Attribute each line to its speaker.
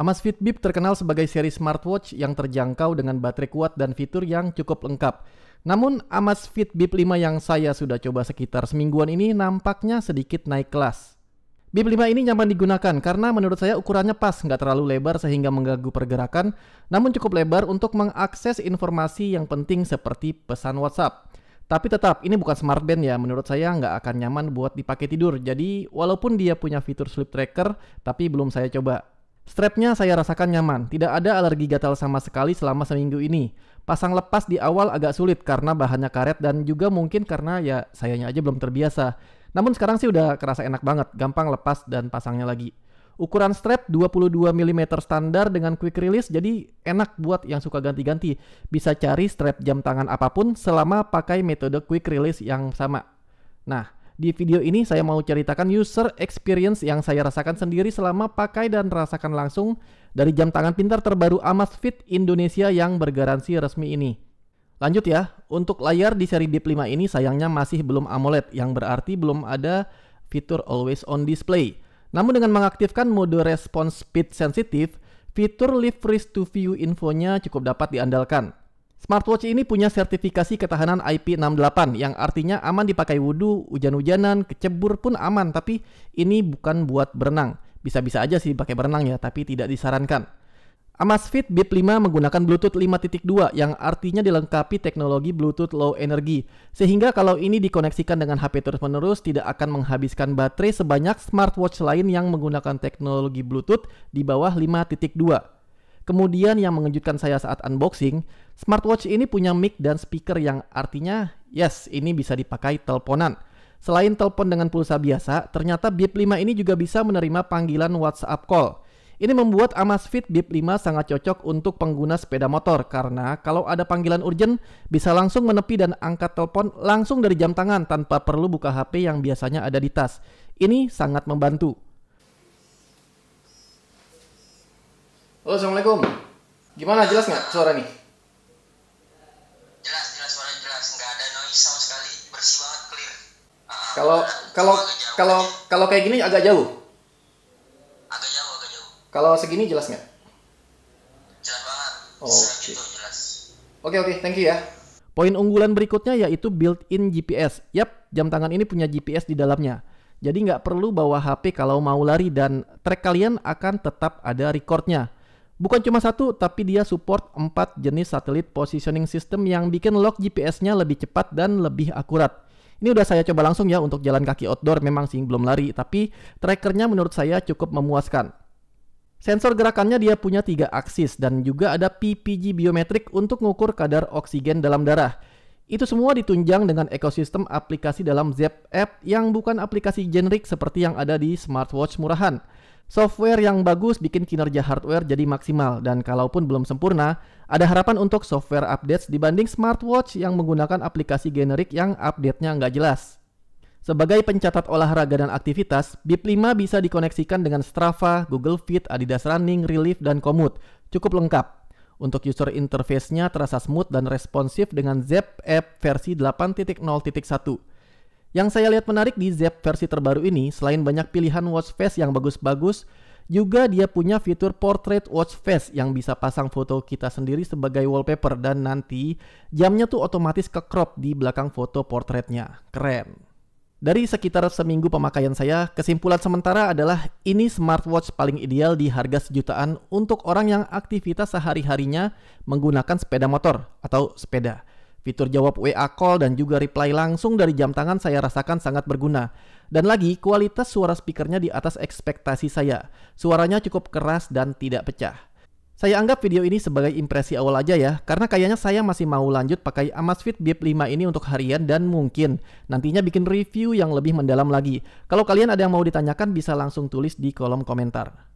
Speaker 1: Amazfit Bip terkenal sebagai seri smartwatch yang terjangkau dengan baterai kuat dan fitur yang cukup lengkap. Namun Amazfit Bip 5 yang saya sudah coba sekitar semingguan ini nampaknya sedikit naik kelas. Bip 5 ini nyaman digunakan karena menurut saya ukurannya pas, nggak terlalu lebar sehingga mengganggu pergerakan, namun cukup lebar untuk mengakses informasi yang penting seperti pesan WhatsApp. Tapi tetap, ini bukan smartband ya. Menurut saya nggak akan nyaman buat dipakai tidur. Jadi, walaupun dia punya fitur sleep tracker, tapi belum saya coba. Strapnya saya rasakan nyaman, tidak ada alergi gatal sama sekali selama seminggu ini. Pasang lepas di awal agak sulit karena bahannya karet dan juga mungkin karena ya sayanya aja belum terbiasa. Namun sekarang sih udah kerasa enak banget, gampang lepas dan pasangnya lagi. Ukuran strap 22 mm standar dengan quick release jadi enak buat yang suka ganti-ganti. Bisa cari strap jam tangan apapun selama pakai metode quick release yang sama. Nah, di video ini saya mau ceritakan user experience yang saya rasakan sendiri selama pakai dan rasakan langsung dari jam tangan pintar terbaru Amazfit Indonesia yang bergaransi resmi ini. Lanjut ya, untuk layar di seri Deep 5 ini sayangnya masih belum AMOLED yang berarti belum ada fitur always on display. Namun dengan mengaktifkan mode response speed sensitive, fitur live freeze to view infonya cukup dapat diandalkan. Smartwatch ini punya sertifikasi ketahanan IP68 yang artinya aman dipakai wudhu, hujan-hujanan, kecebur pun aman tapi ini bukan buat berenang. Bisa-bisa aja sih pakai berenang ya tapi tidak disarankan. Amazfit Bip 5 menggunakan Bluetooth 5.2 yang artinya dilengkapi teknologi Bluetooth Low Energy. Sehingga kalau ini dikoneksikan dengan HP terus-menerus tidak akan menghabiskan baterai sebanyak smartwatch lain yang menggunakan teknologi Bluetooth di bawah 5.2. Kemudian yang mengejutkan saya saat unboxing, Smartwatch ini punya mic dan speaker yang artinya, yes, ini bisa dipakai teleponan. Selain telepon dengan pulsa biasa, ternyata Bip 5 ini juga bisa menerima panggilan WhatsApp call. Ini membuat Amazfit Bip 5 sangat cocok untuk pengguna sepeda motor karena kalau ada panggilan urgent bisa langsung menepi dan angkat telepon langsung dari jam tangan tanpa perlu buka HP yang biasanya ada di tas. Ini sangat membantu. Halo, Assalamualaikum. Gimana jelas nggak suara nih? Kalau kalau kalau kalau kayak gini agak jauh. Agak jauh, agak jauh. Kalau segini jelas nggak? Jelas banget. Oke. Oke, oke, thank you ya. Poin unggulan berikutnya yaitu built-in GPS. Yap, jam tangan ini punya GPS di dalamnya. Jadi nggak perlu bawa HP kalau mau lari dan track kalian akan tetap ada recordnya. Bukan cuma satu, tapi dia support 4 jenis satelit positioning system yang bikin lock GPS-nya lebih cepat dan lebih akurat. Ini udah saya coba langsung ya untuk jalan kaki outdoor memang sih belum lari, tapi trackernya menurut saya cukup memuaskan. Sensor gerakannya dia punya tiga aksis dan juga ada PPG biometrik untuk mengukur kadar oksigen dalam darah. Itu semua ditunjang dengan ekosistem aplikasi dalam Zep App yang bukan aplikasi generik seperti yang ada di smartwatch murahan. Software yang bagus bikin kinerja hardware jadi maksimal dan kalaupun belum sempurna, ada harapan untuk software updates dibanding smartwatch yang menggunakan aplikasi generik yang update-nya nggak jelas. Sebagai pencatat olahraga dan aktivitas, Bip 5 bisa dikoneksikan dengan Strava, Google Fit, Adidas Running, Relief, dan Komoot. Cukup lengkap. Untuk user interface-nya terasa smooth dan responsif dengan Zep App versi 8.0.1. Yang saya lihat menarik di Zep versi terbaru ini, selain banyak pilihan watch face yang bagus-bagus, juga dia punya fitur portrait watch face yang bisa pasang foto kita sendiri sebagai wallpaper dan nanti jamnya tuh otomatis ke crop di belakang foto portraitnya. Keren. Dari sekitar seminggu pemakaian saya, kesimpulan sementara adalah ini smartwatch paling ideal di harga sejutaan untuk orang yang aktivitas sehari-harinya menggunakan sepeda motor atau sepeda. Fitur jawab WA call dan juga reply langsung dari jam tangan saya rasakan sangat berguna. Dan lagi, kualitas suara speakernya di atas ekspektasi saya. Suaranya cukup keras dan tidak pecah. Saya anggap video ini sebagai impresi awal aja ya, karena kayaknya saya masih mau lanjut pakai Amazfit Bip 5 ini untuk harian dan mungkin nantinya bikin review yang lebih mendalam lagi. Kalau kalian ada yang mau ditanyakan bisa langsung tulis di kolom komentar.